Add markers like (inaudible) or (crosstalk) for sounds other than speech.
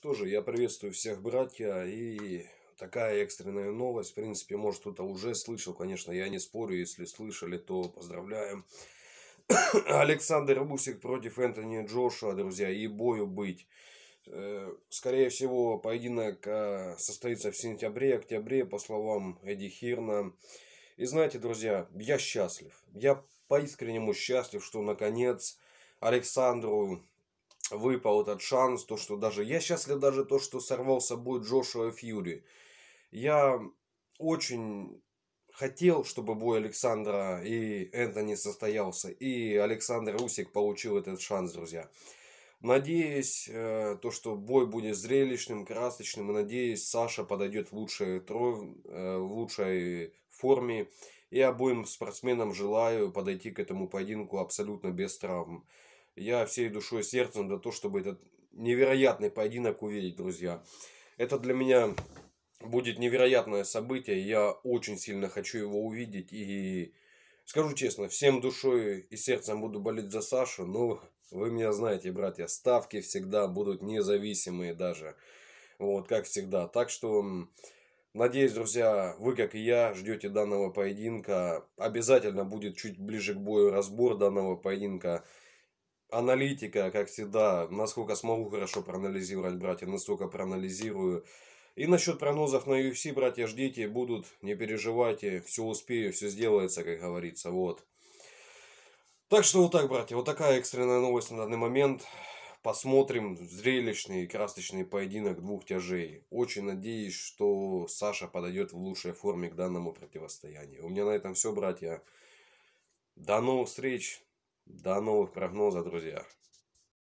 что же, я приветствую всех, братья, и такая экстренная новость, в принципе, может кто-то уже слышал, конечно, я не спорю, если слышали, то поздравляем. (coughs) Александр Бусик против Энтони Джошуа, друзья, и бою быть. Э, скорее всего, поединок э, состоится в сентябре, октябре, по словам Эдди Хирна. И знаете, друзья, я счастлив. Я по-искреннему счастлив, что наконец Александру выпал этот шанс, то, что даже... Я счастлив даже то, что сорвался будет Джошуа Фьюри. Я очень хотел, чтобы бой Александра и Энтони состоялся, и Александр Русик получил этот шанс, друзья. Надеюсь, э, то, что бой будет зрелищным, красочным, и надеюсь, Саша подойдет в лучшей, э, в лучшей форме. И обоим спортсменам желаю подойти к этому поединку абсолютно без травм. Я всей душой и сердцем для того, чтобы этот невероятный поединок увидеть, друзья. Это для меня будет невероятное событие. Я очень сильно хочу его увидеть. И скажу честно, всем душой и сердцем буду болеть за Сашу. Но вы меня знаете, братья, ставки всегда будут независимые даже. Вот, как всегда. Так что... Надеюсь, друзья, вы, как и я, ждете данного поединка. Обязательно будет чуть ближе к бою разбор данного поединка аналитика, как всегда, насколько смогу хорошо проанализировать, братья, настолько проанализирую. И насчет прогнозов на UFC, братья, ждите, будут, не переживайте, все успею, все сделается, как говорится, вот. Так что вот так, братья, вот такая экстренная новость на данный момент. Посмотрим зрелищный красочный поединок двух тяжей. Очень надеюсь, что Саша подойдет в лучшей форме к данному противостоянию. У меня на этом все, братья. До новых встреч! До новых прогнозов, друзья.